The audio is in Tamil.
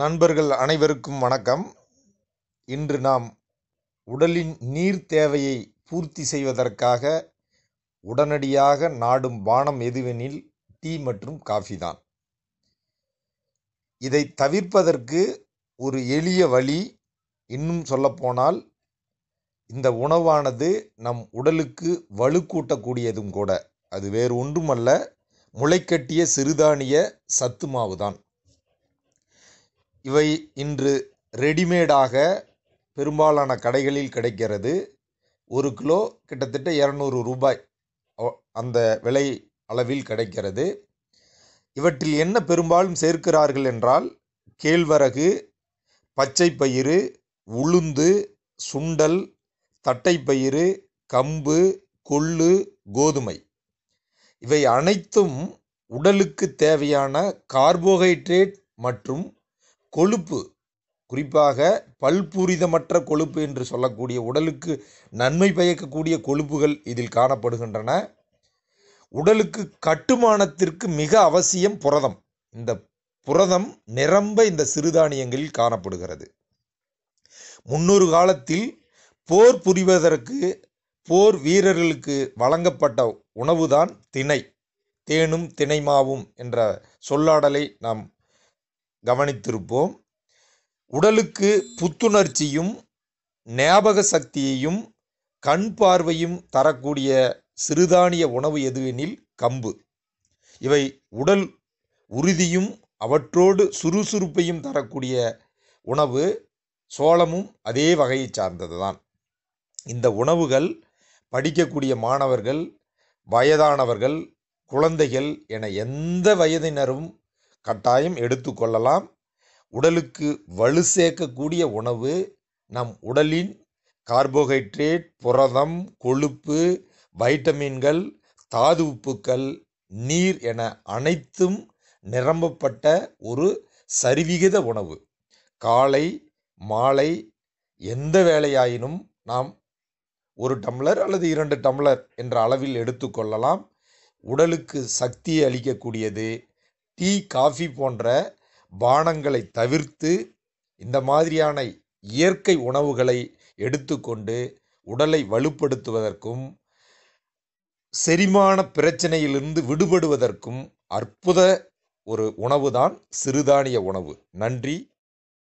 நண்பர்கள் அனைவருக்கும் வணக்கம் இன்று நாம் உடலின் நீர் தேவையை பூர்த்தி செய்வதற்காக உடனடியாக நாடும் பானம் எதுவெனில் டீ மற்றும் காஃபி தான் இதை தவிர்ப்பதற்கு ஒரு எளிய வழி இன்னும் சொல்லப்போனால் இந்த உணவானது நம் உடலுக்கு வலு கூட்டக்கூடியதும் கூட அது வேறு ஒன்றுமல்ல முளைக்கட்டிய சிறுதானிய சத்து மாவு தான் இவை இன்று ரெடிமேடாக பெரும்பாலான கடைகளில் கிடைக்கிறது ஒரு கிலோ கிட்டத்தட்ட இரநூறு ரூபாய் அந்த விலை அளவில் கிடைக்கிறது இவற்றில் என்ன பெரும்பாலும் சேர்க்கிறார்கள் என்றால் கேழ்வரகு பச்சை பயிறு உளுந்து சுண்டல் தட்டைப்பயிறு கம்பு கொள்ளு கோதுமை இவை அனைத்தும் உடலுக்கு தேவையான கார்போஹைட்ரேட் மற்றும் கொழுப்பு குறிப்பாக பல்பூரிதமற்ற கொழுப்பு என்று சொல்லக்கூடிய உடலுக்கு நன்மை பயக்கக்கூடிய கொழுப்புகள் இதில் காணப்படுகின்றன உடலுக்கு கட்டுமானத்திற்கு மிக அவசியம் புரதம் இந்த புரதம் நிரம்ப இந்த சிறுதானியங்களில் காணப்படுகிறது முன்னொரு காலத்தில் போர் புரிவதற்கு போர் வீரர்களுக்கு வழங்கப்பட்ட உணவுதான் திணை தேனும் திணைமாவும் என்ற சொல்லாடலை நாம் கவனித்திருப்போம் உடலுக்கு புத்துணர்ச்சியும் ஞாபக சக்தியையும் கண் பார்வையும் தரக்கூடிய சிறுதானிய உணவு எதுவெனில் கம்பு இவை உடல் உறுதியும் அவற்றோடு சுறுசுறுப்பையும் தரக்கூடிய உணவு சோளமும் அதே வகையை சார்ந்தது தான் இந்த உணவுகள் படிக்கக்கூடிய மாணவர்கள் வயதானவர்கள் குழந்தைகள் என எந்த வயதினரும் கட்டாயம் எடுத்துக்கொள்ளலாம் உடலுக்கு வலு சேர்க்கக்கூடிய உணவு நம் உடலின் கார்போஹைட்ரேட் புரதம் கொழுப்பு வைட்டமின்கள் தாது உப்புக்கள் நீர் என அனைத்தும் நிரம்பப்பட்ட ஒரு சரிவிகித உணவு காலை மாலை எந்த வேலையாயினும் நாம் ஒரு டம்ளர் அல்லது இரண்டு டம்ளர் என்ற அளவில் எடுத்துக்கொள்ளலாம் உடலுக்கு சக்தியை அளிக்கக்கூடியது டீ காஃபி போன்ற பானங்களை தவிர்த்து இந்த மாதிரியான இயற்கை உணவுகளை எடுத்துக்கொண்டு உடலை வலுப்படுத்துவதற்கும் செரிமான பிரச்சனையிலிருந்து விடுபடுவதற்கும் அற்புத ஒரு உணவு தான் சிறுதானிய உணவு நன்றி